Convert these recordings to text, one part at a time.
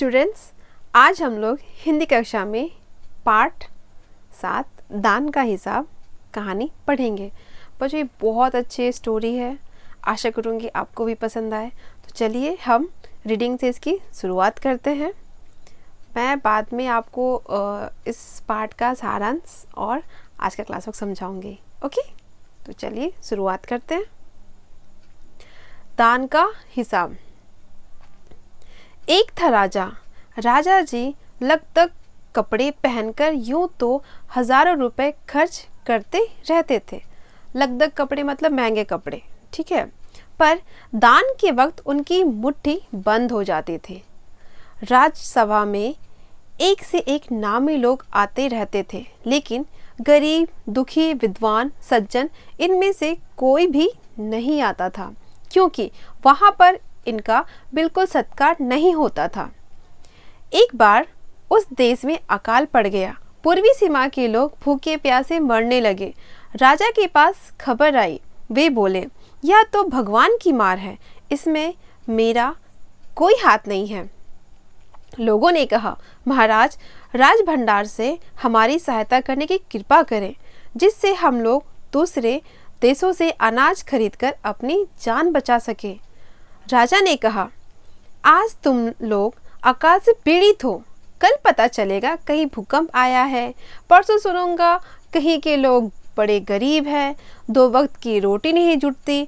students आज हम लोग हिंदी कक्षा में पाठ सात दान का हिसाब कहानी पढ़ेंगे बच्चों ये बहुत अच्छी स्टोरी है आशा करूँगी आपको भी पसंद आए तो चलिए हम रीडिंग से इसकी शुरुआत करते हैं मैं बाद में आपको इस पाठ का सारांश और आज का क्लास वर्क समझाऊँगी ओके तो चलिए शुरुआत करते हैं दान का हिसाब एक था राजा राजा जी लगभग कपड़े पहनकर यूं तो हज़ारों रुपए खर्च करते रहते थे लगभग कपड़े मतलब महंगे कपड़े ठीक है पर दान के वक्त उनकी मुट्ठी बंद हो जाती थी राज्यसभा में एक से एक नामी लोग आते रहते थे लेकिन गरीब दुखी विद्वान सज्जन इनमें से कोई भी नहीं आता था क्योंकि वहाँ पर इनका बिल्कुल सत्कार नहीं होता था एक बार उस देश में अकाल पड़ गया पूर्वी सीमा के लोग भूखे प्यासे मरने लगे राजा के पास खबर आई वे बोले यह तो भगवान की मार है इसमें मेरा कोई हाथ नहीं है लोगों ने कहा महाराज राज भंडार से हमारी सहायता करने की कृपा करें जिससे हम लोग दूसरे देशों से अनाज खरीदकर अपनी जान बचा सकें राजा ने कहा आज तुम लोग अकाल से पीड़ित हो कल पता चलेगा कहीं भूकंप आया है परसों सुनूंगा कहीं के लोग बड़े गरीब हैं दो वक्त की रोटी नहीं जुटती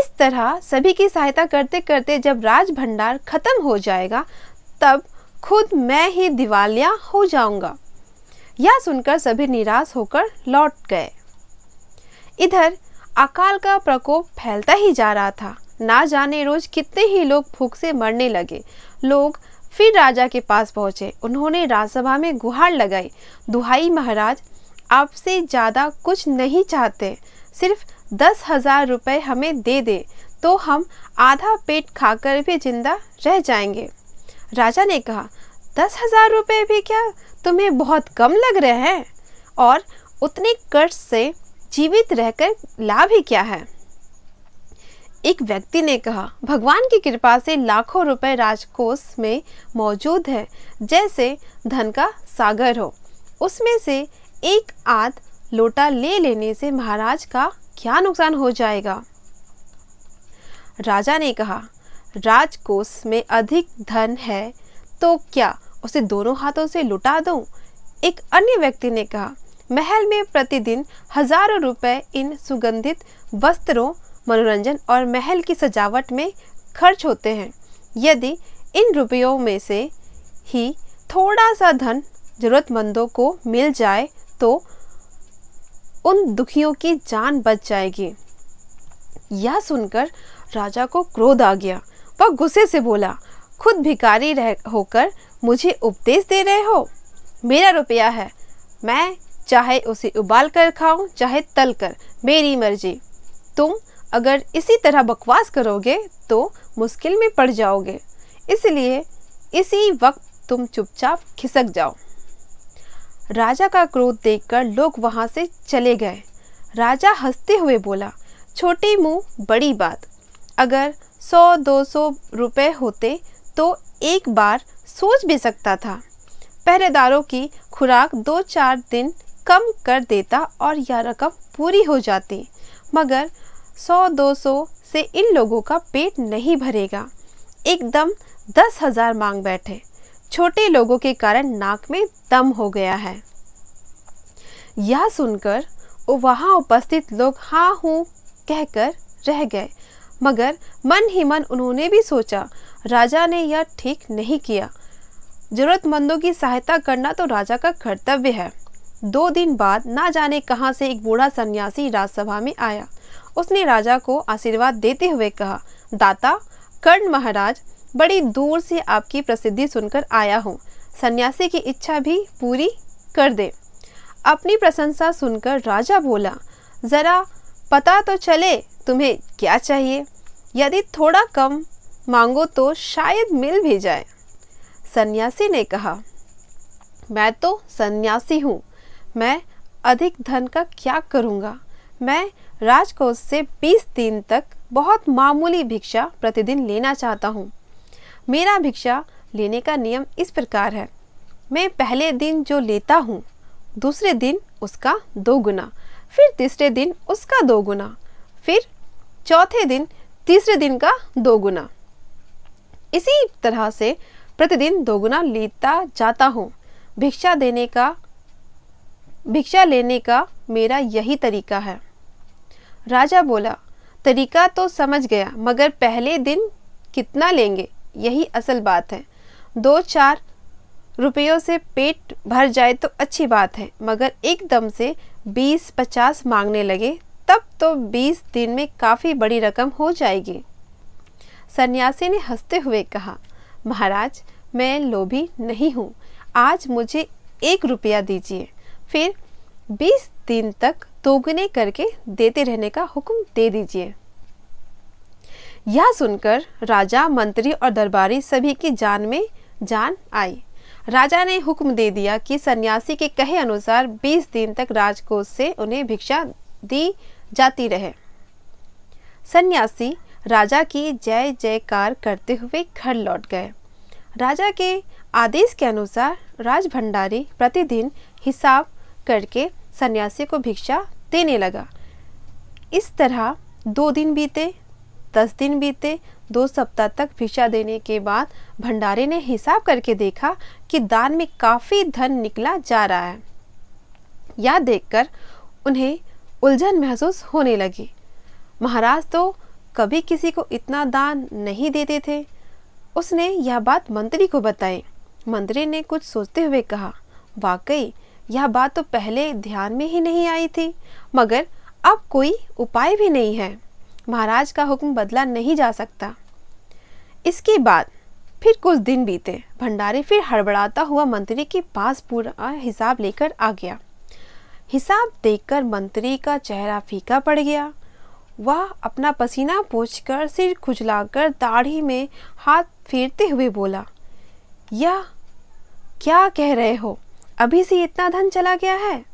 इस तरह सभी की सहायता करते करते जब राज भंडार खत्म हो जाएगा तब खुद मैं ही दिवालिया हो जाऊंगा यह सुनकर सभी निराश होकर लौट गए इधर अकाल का प्रकोप फैलता ही जा रहा था ना जाने रोज कितने ही लोग भूख से मरने लगे लोग फिर राजा के पास पहुंचे उन्होंने राजसभा में गुहार लगाई दुहाई महाराज आपसे ज़्यादा कुछ नहीं चाहते सिर्फ दस हजार रुपये हमें दे दे तो हम आधा पेट खाकर भी जिंदा रह जाएंगे राजा ने कहा दस हजार रुपये भी क्या तुम्हें बहुत कम लग रहे हैं और उतने कर्ज से जीवित रहकर लाभ ही क्या है एक व्यक्ति ने कहा भगवान की कृपा से लाखों रुपए राजकोष में मौजूद है जैसे धन का सागर हो उसमें से एक आध लोटा ले लेने से महाराज का क्या नुकसान हो जाएगा राजा ने कहा राजकोष में अधिक धन है तो क्या उसे दोनों हाथों से लुटा दो एक अन्य व्यक्ति ने कहा महल में प्रतिदिन हजारों रुपए इन सुगंधित वस्त्रों मनोरंजन और महल की सजावट में खर्च होते हैं यदि इन रुपयों में से ही थोड़ा सा धन ज़रूरतमंदों को मिल जाए तो उन दुखियों की जान बच जाएगी यह सुनकर राजा को क्रोध आ गया वह गुस्से से बोला खुद भिकारी रह होकर मुझे उपदेश दे रहे हो मेरा रुपया है मैं चाहे उसे उबाल कर खाऊं चाहे तल कर मेरी मर्जी तुम अगर इसी तरह बकवास करोगे तो मुश्किल में पड़ जाओगे इसलिए इसी वक्त तुम चुपचाप खिसक जाओ राजा का क्रोध देखकर लोग वहाँ से चले गए राजा हंसते हुए बोला छोटे मुंह बड़ी बात अगर सौ दो सौ रुपये होते तो एक बार सोच भी सकता था पहरेदारों की खुराक दो चार दिन कम कर देता और यह रकम पूरी हो जाती मगर 100-200 से इन लोगों का पेट नहीं भरेगा एकदम दस हजार मांग बैठे छोटे लोगों के कारण नाक में दम हो गया है यह सुनकर वहाँ उपस्थित लोग हाँ हूँ कहकर रह गए मगर मन ही मन उन्होंने भी सोचा राजा ने यह ठीक नहीं किया जरूरतमंदों की सहायता करना तो राजा का कर्तव्य है दो दिन बाद ना जाने कहाँ से एक बूढ़ा सन्यासी राजसभा में आया उसने राजा को आशीर्वाद देते हुए कहा दाता कर्ण महाराज बड़ी दूर से आपकी प्रसिद्धि सुनकर आया हूँ सन्यासी की इच्छा भी पूरी कर दे अपनी प्रशंसा सुनकर राजा बोला ज़रा पता तो चले तुम्हें क्या चाहिए यदि थोड़ा कम मांगो तो शायद मिल भी जाए सन्यासी ने कहा मैं तो सन्यासी हूँ मैं अधिक धन का क्या करूँगा मैं राजकोष से 20 दिन तक बहुत मामूली भिक्षा प्रतिदिन लेना चाहता हूँ मेरा भिक्षा लेने का नियम इस प्रकार है मैं पहले दिन जो लेता हूँ दूसरे दिन उसका दो गुना फिर तीसरे दिन उसका दो गुना फिर चौथे दिन तीसरे दिन का दो गुना इसी तरह से प्रतिदिन दोगुना लेता जाता हूँ भिक्षा देने का भिक्षा लेने का मेरा यही तरीका है राजा बोला तरीका तो समझ गया मगर पहले दिन कितना लेंगे यही असल बात है दो चार रुपयों से पेट भर जाए तो अच्छी बात है मगर एकदम से बीस पचास मांगने लगे तब तो बीस दिन में काफ़ी बड़ी रकम हो जाएगी सन्यासी ने हंसते हुए कहा महाराज मैं लोभी नहीं हूँ आज मुझे एक रुपया दीजिए फिर 20 दिन तक दोगुने करके देते रहने का हुक्म दे दीजिए यह सुनकर राजा मंत्री और दरबारी सभी की जान में जान आई राजा ने हुक्म दे दिया कि सन्यासी के कहे अनुसार 20 दिन तक राजकोष से उन्हें भिक्षा दी जाती रहे सन्यासी राजा की जय जयकार करते हुए घर लौट गए राजा के आदेश के अनुसार राज भंडारी प्रतिदिन हिसाब करके सन्यासी को भिक्षा देने लगा इस तरह दो दिन बीते दस दिन बीते दो सप्ताह तक भिक्षा देने के बाद भंडारे ने हिसाब करके देखा कि दान में काफ़ी धन निकला जा रहा है यह देखकर उन्हें उलझन महसूस होने लगी महाराज तो कभी किसी को इतना दान नहीं देते थे उसने यह बात मंत्री को बताई मंत्री ने कुछ सोचते हुए कहा वाकई यह बात तो पहले ध्यान में ही नहीं आई थी मगर अब कोई उपाय भी नहीं है महाराज का हुक्म बदला नहीं जा सकता इसके बाद फिर कुछ दिन बीते भंडारी फिर हड़बड़ाता हुआ मंत्री के पास पूरा हिसाब लेकर आ गया हिसाब देखकर मंत्री का चेहरा फीका पड़ गया वह अपना पसीना कर सिर खुजलाकर दाढ़ी में हाथ फेरते हुए बोला यह क्या कह रहे हो अभी से इतना धन चला गया है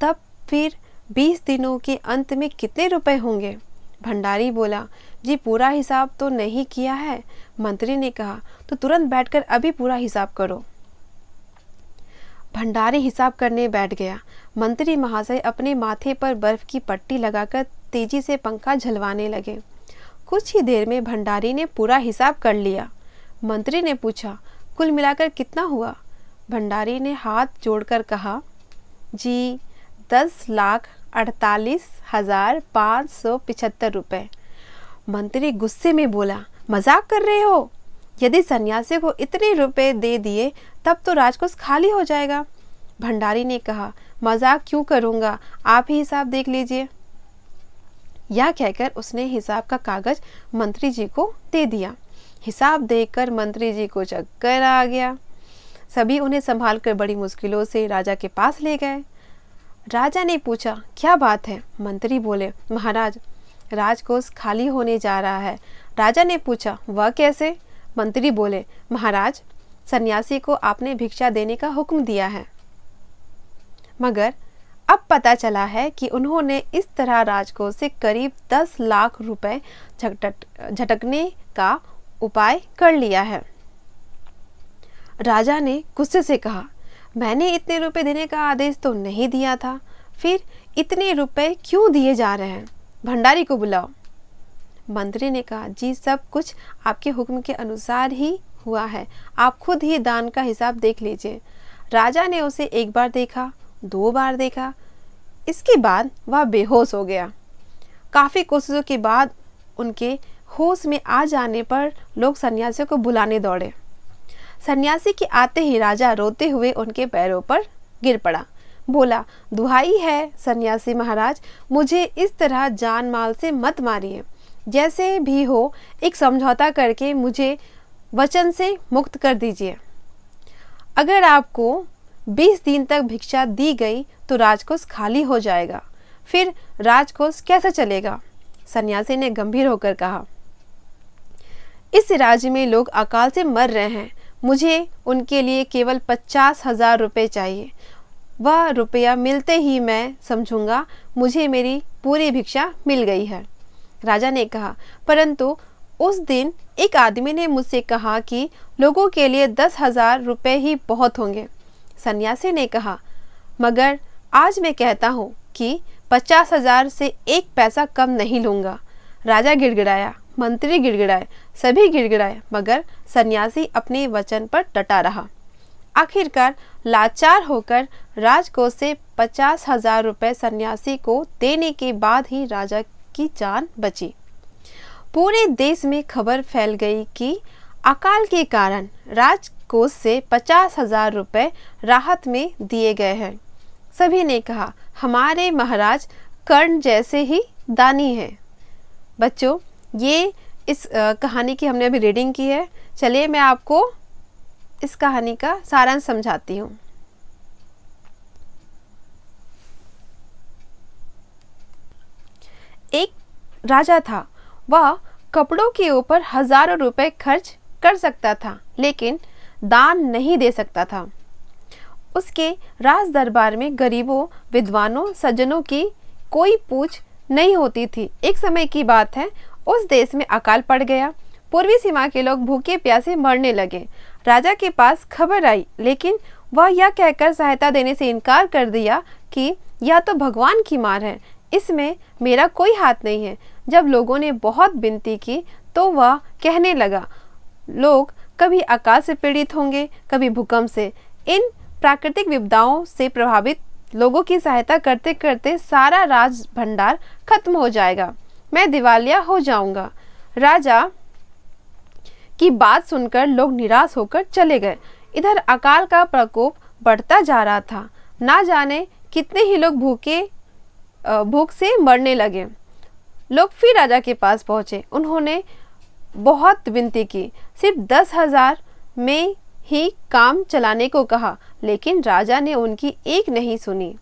तब फिर बीस दिनों के अंत में कितने रुपए होंगे भंडारी बोला जी पूरा हिसाब तो नहीं किया है मंत्री ने कहा तो तुरंत बैठकर अभी पूरा हिसाब करो भंडारी हिसाब करने बैठ गया मंत्री महाशय अपने माथे पर बर्फ की पट्टी लगाकर तेजी से पंखा झलवाने लगे कुछ ही देर में भंडारी ने पूरा हिसाब कर लिया मंत्री ने पूछा कुल मिलाकर कितना हुआ भंडारी ने हाथ जोड़कर कहा जी दस लाख अड़तालीस हज़ार पाँच सौ पिछहत्तर रुपये मंत्री गुस्से में बोला मजाक कर रहे हो यदि सन्यासी को इतने रुपए दे दिए तब तो राजकोष खाली हो जाएगा भंडारी ने कहा मजाक क्यों करूँगा आप ही हिसाब देख लीजिए यह कहकर उसने हिसाब का कागज मंत्री जी को दे दिया हिसाब देखकर मंत्री जी को चक्कर आ गया सभी उन्हें संभाल कर बड़ी मुश्किलों से राजा के पास ले गए राजा ने पूछा क्या बात है मंत्री बोले महाराज राजकोष खाली होने जा रहा है राजा ने पूछा वह कैसे मंत्री बोले महाराज सन्यासी को आपने भिक्षा देने का हुक्म दिया है मगर अब पता चला है कि उन्होंने इस तरह राजकोष से करीब दस लाख रुपए झटक झटकने का उपाय कर लिया है राजा ने गुस्से से कहा मैंने इतने रुपए देने का आदेश तो नहीं दिया था फिर इतने रुपए क्यों दिए जा रहे हैं भंडारी को बुलाओ मंत्री ने कहा जी सब कुछ आपके हुक्म के अनुसार ही हुआ है आप खुद ही दान का हिसाब देख लीजिए राजा ने उसे एक बार देखा दो बार देखा इसके बाद वह बेहोश हो गया काफ़ी कोशिशों के बाद उनके होश में आ जाने पर लोग सन्यासियों को बुलाने दौड़े सन्यासी के आते ही राजा रोते हुए उनके पैरों पर गिर पड़ा बोला दुहाई है सन्यासी महाराज मुझे इस तरह जान माल से मत मारिए जैसे भी हो एक समझौता करके मुझे वचन से मुक्त कर दीजिए अगर आपको 20 दिन तक भिक्षा दी गई तो राजकोष खाली हो जाएगा फिर राजकोष कैसे चलेगा सन्यासी ने गंभीर होकर कहा इस राज्य में लोग अकाल से मर रहे हैं मुझे उनके लिए केवल पचास हज़ार रुपये चाहिए वह रुपया मिलते ही मैं समझूंगा मुझे मेरी पूरी भिक्षा मिल गई है राजा ने कहा परंतु उस दिन एक आदमी ने मुझसे कहा कि लोगों के लिए दस हज़ार रुपये ही बहुत होंगे सन्यासी ने कहा मगर आज मैं कहता हूँ कि पचास हज़ार से एक पैसा कम नहीं लूँगा राजा गिड़गिड़ाया मंत्री गिड़गिड़ाए सभी गिड़गिड़ाए मगर सन्यासी अपने वचन पर डटा रहा आखिरकार लाचार होकर राजकोष से पचास हजार रुपये सन्यासी को देने के बाद ही राजा की जान बची पूरे देश में खबर फैल गई कि अकाल के कारण राजकोष से पचास हजार रुपये राहत में दिए गए हैं सभी ने कहा हमारे महाराज कर्ण जैसे ही दानी हैं बच्चों ये इस कहानी की हमने अभी रीडिंग की है चलिए मैं आपको इस कहानी का सारांश समझाती हूँ एक राजा था वह कपड़ों के ऊपर हजारों रुपए खर्च कर सकता था लेकिन दान नहीं दे सकता था उसके राज दरबार में गरीबों विद्वानों सज्जनों की कोई पूछ नहीं होती थी एक समय की बात है उस देश में अकाल पड़ गया पूर्वी सीमा के लोग भूखे प्यासे मरने लगे राजा के पास खबर आई लेकिन वह यह कहकर सहायता देने से इनकार कर दिया कि यह तो भगवान की मार है इसमें मेरा कोई हाथ नहीं है जब लोगों ने बहुत विनती की तो वह कहने लगा लोग कभी अकाल से पीड़ित होंगे कभी भूकंप से इन प्राकृतिक विपदाओं से प्रभावित लोगों की सहायता करते करते सारा राज भंडार खत्म हो जाएगा मैं दिवालिया हो जाऊंगा राजा की बात सुनकर लोग निराश होकर चले गए इधर अकाल का प्रकोप बढ़ता जा रहा था ना जाने कितने ही लोग भूखे भूख से मरने लगे लोग फिर राजा के पास पहुँचे उन्होंने बहुत विनती की सिर्फ दस हज़ार में ही काम चलाने को कहा लेकिन राजा ने उनकी एक नहीं सुनी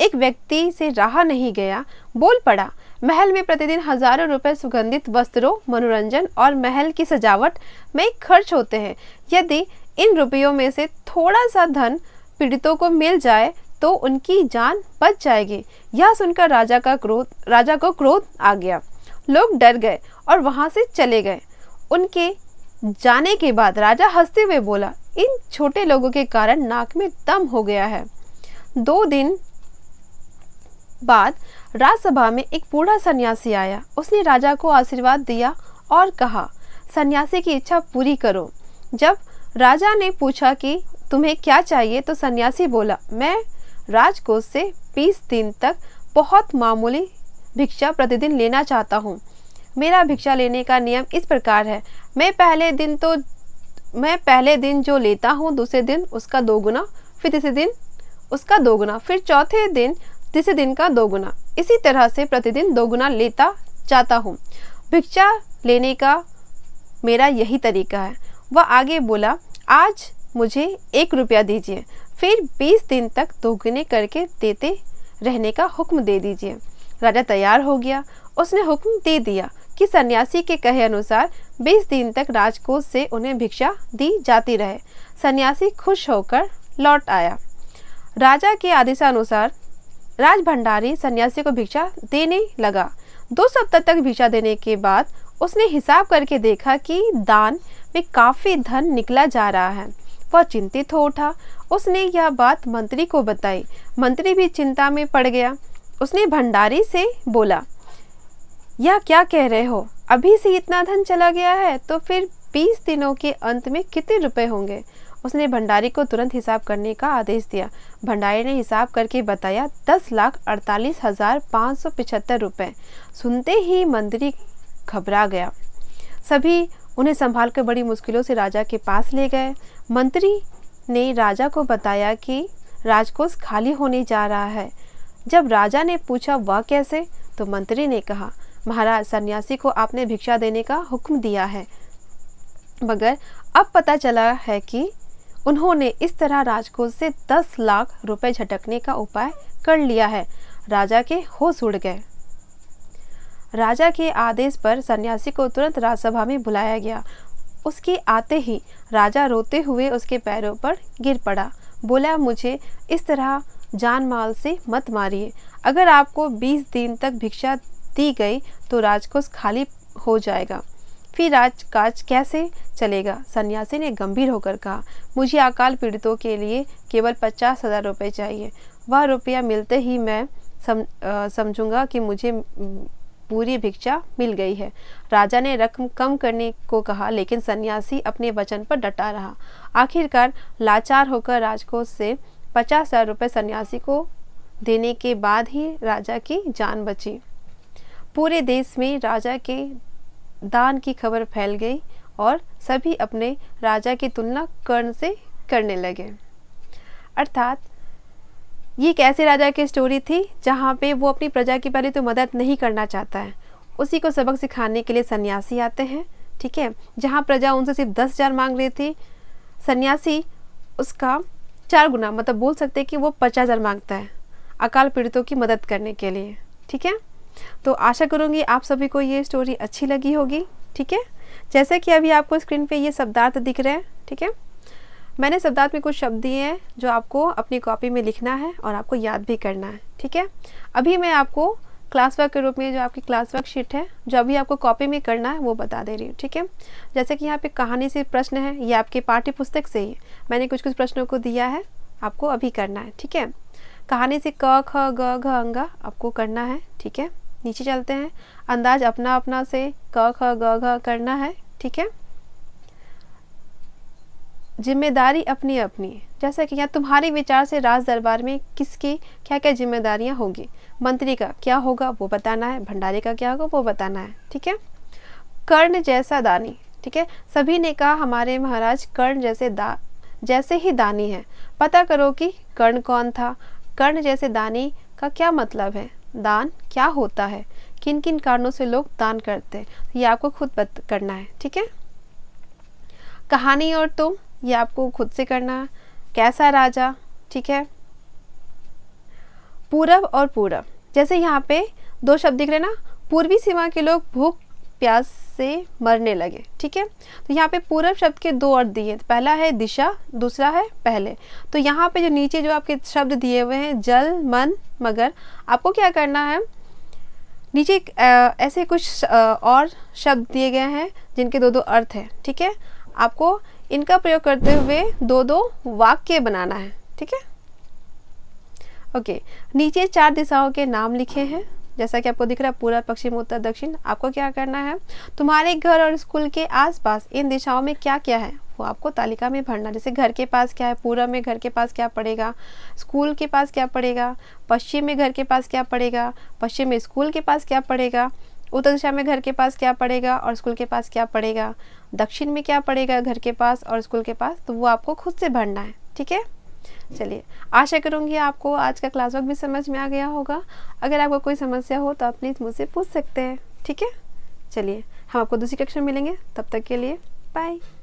एक व्यक्ति से रहा नहीं गया बोल पड़ा महल में प्रतिदिन हजारों रुपए सुगंधित वस्त्रों मनोरंजन और महल की सजावट में खर्च होते हैं यदि इन रुपयों में से थोड़ा सा धन पीड़ितों को मिल जाए तो उनकी जान बच जाएगी यह सुनकर राजा का क्रोध राजा को क्रोध आ गया लोग डर गए और वहां से चले गए उनके जाने के बाद राजा हंसते हुए बोला इन छोटे लोगों के कारण नाक में दम हो गया है दो दिन बाद राजसभा में एक बूढ़ा सन्यासी आया उसने राजा को आशीर्वाद दिया और कहा सन्यासी की इच्छा पूरी करो जब राजा ने पूछा कि तुम्हें क्या चाहिए तो सन्यासी बोला मैं राजकोष से बीस दिन तक बहुत मामूली भिक्षा प्रतिदिन लेना चाहता हूँ मेरा भिक्षा लेने का नियम इस प्रकार है मैं पहले दिन तो मैं पहले दिन जो लेता हूँ दूसरे दिन उसका दोगुना फिर तीसरे दिन उसका दोगुना फिर चौथे दिन तीसरे दिन का दो गुना इसी तरह से प्रतिदिन दो गुना लेता जाता हूँ भिक्षा लेने का मेरा यही तरीका है वह आगे बोला आज मुझे एक रुपया दीजिए फिर बीस दिन तक दोगुने करके देते रहने का हुक्म दे दीजिए राजा तैयार हो गया उसने हुक्म दे दिया कि सन्यासी के कहे अनुसार बीस दिन तक राजकोष से उन्हें भिक्षा दी जाती रहे सन्यासी खुश होकर लौट आया राजा के आदेशानुसार राज भंडारी सन्यासी को भिक्षा देने लगा दो सप्ताह तक भिक्षा देने के बाद उसने हिसाब करके देखा कि दान में काफ़ी धन निकला जा रहा है वह चिंतित हो उठा उसने यह बात मंत्री को बताई मंत्री भी चिंता में पड़ गया उसने भंडारी से बोला यह क्या कह रहे हो अभी से इतना धन चला गया है तो फिर 20 दिनों के अंत में कितने रुपए होंगे उसने भंडारी को तुरंत हिसाब करने का आदेश दिया भंडारी ने हिसाब करके बताया दस लाख अड़तालीस हजार पाँच सौ पिछहत्तर रुपये सुनते ही मंत्री घबरा गया सभी उन्हें संभाल कर बड़ी मुश्किलों से राजा के पास ले गए मंत्री ने राजा को बताया कि राजकोष खाली होने जा रहा है जब राजा ने पूछा वह कैसे तो मंत्री ने कहा महाराज सन्यासी को आपने भिक्षा देने का हुक्म दिया है मगर अब पता चला है कि उन्होंने इस तरह राजकोष से दस लाख रुपए झटकने का उपाय कर लिया है राजा के होश उड़ गए राजा के आदेश पर सन्यासी को तुरंत राजसभा में बुलाया गया उसके आते ही राजा रोते हुए उसके पैरों पर गिर पड़ा बोला मुझे इस तरह जान माल से मत मारिए अगर आपको 20 दिन तक भिक्षा दी गई तो राजकोष खाली हो जाएगा फिर काज कैसे चलेगा सन्यासी ने गंभीर होकर कहा मुझे अकाल पीड़ितों के लिए केवल पचास हजार रुपये चाहिए वह रुपया मिलते ही मैं सम, समझूंगा कि मुझे पूरी भिक्षा मिल गई है राजा ने रकम कम करने को कहा लेकिन सन्यासी अपने वचन पर डटा रहा आखिरकार लाचार होकर राजकोष से पचास हजार रुपये सन्यासी को देने के बाद ही राजा की जान बची पूरे देश में राजा के दान की खबर फैल गई और सभी अपने राजा की तुलना कर्ण से करने लगे अर्थात ये एक ऐसे राजा की स्टोरी थी जहाँ पे वो अपनी प्रजा की पहले तो मदद नहीं करना चाहता है उसी को सबक सिखाने के लिए सन्यासी आते हैं ठीक है जहाँ प्रजा उनसे सिर्फ दस हज़ार मांग रही थी सन्यासी उसका चार गुना मतलब बोल सकते हैं कि वो पचास हज़ार मांगता है अकाल पीड़ितों की मदद करने के लिए ठीक है तो आशा करूँगी आप सभी को ये स्टोरी अच्छी लगी होगी ठीक है जैसे कि अभी आपको स्क्रीन पे ये शब्दार्थ दिख रहे हैं ठीक है मैंने शब्दार्थ में कुछ शब्द दिए हैं जो आपको अपनी कॉपी में लिखना है और आपको याद भी करना है ठीक है अभी मैं आपको क्लास वर्क के रूप में जो आपकी क्लास वर्क शीट है जो अभी आपको कॉपी में करना है वो बता दे रही हूँ ठीक है जैसे कि यहाँ पे कहानी से प्रश्न है ये आपके पाठ्य पुस्तक से ही मैंने कुछ कुछ प्रश्नों को दिया है आपको अभी करना है ठीक है कहानी से क ख ग घ अंगा आपको करना है ठीक है नीचे चलते हैं अंदाज अपना अपना से क ख ग घ करना है ठीक है जिम्मेदारी अपनी अपनी जैसा कि यहाँ तुम्हारे विचार से राज दरबार में किसकी क्या क्या जिम्मेदारियाँ होगी मंत्री का क्या होगा वो बताना है भंडारी का क्या होगा वो बताना है ठीक है कर्ण जैसा दानी ठीक है सभी ने कहा हमारे महाराज कर्ण जैसे दा जैसे ही दानी है पता करो कि कर्ण कौन था कर्ण जैसे दानी का क्या मतलब है दान क्या होता है किन किन कारणों से लोग दान करते हैं ये आपको खुद करना है ठीक है कहानी और तुम ये आपको खुद से करना है कैसा राजा ठीक है पूरब और पूरब जैसे यहाँ पे दो शब्द दिख रहे ना पूर्वी सीमा के लोग भूख प्यास से मरने लगे ठीक है तो यहाँ पे पूरब शब्द के दो अर्थ दिए पहला है दिशा दूसरा है पहले तो यहाँ पे जो नीचे जो आपके शब्द दिए हुए हैं जल मन मगर आपको क्या करना है नीचे ऐसे कुछ और शब्द दिए गए हैं जिनके दो दो अर्थ हैं ठीक है आपको इनका प्रयोग करते हुए दो दो वाक्य बनाना है ठीक है ओके नीचे चार दिशाओं के नाम लिखे हैं जैसा कि आपको दिख रहा है पूरा पश्चिम उत्तर दक्षिण आपको क्या करना है तुम्हारे घर और स्कूल के आसपास इन दिशाओं में क्या क्या है वो आपको तालिका में भरना जैसे घर के पास क्या है पूर्व में घर के पास क्या पड़ेगा स्कूल के पास क्या पड़ेगा पश्चिम में घर के पास क्या पड़ेगा पश्चिम में स्कूल के पास क्या पड़ेगा उत्तर दिशा में घर के पास क्या पड़ेगा और स्कूल के पास क्या पड़ेगा दक्षिण में क्या पड़ेगा घर के पास और स्कूल के पास तो वो आपको खुद से भरना है ठीक है चलिए आशा करूँगी आपको आज का क्लास वर्क भी समझ में आ गया होगा अगर आपको कोई समस्या हो तो आप प्लीज़ मुझसे पूछ सकते हैं ठीक है चलिए हम आपको दूसरी कक्षा में मिलेंगे तब तक के लिए बाय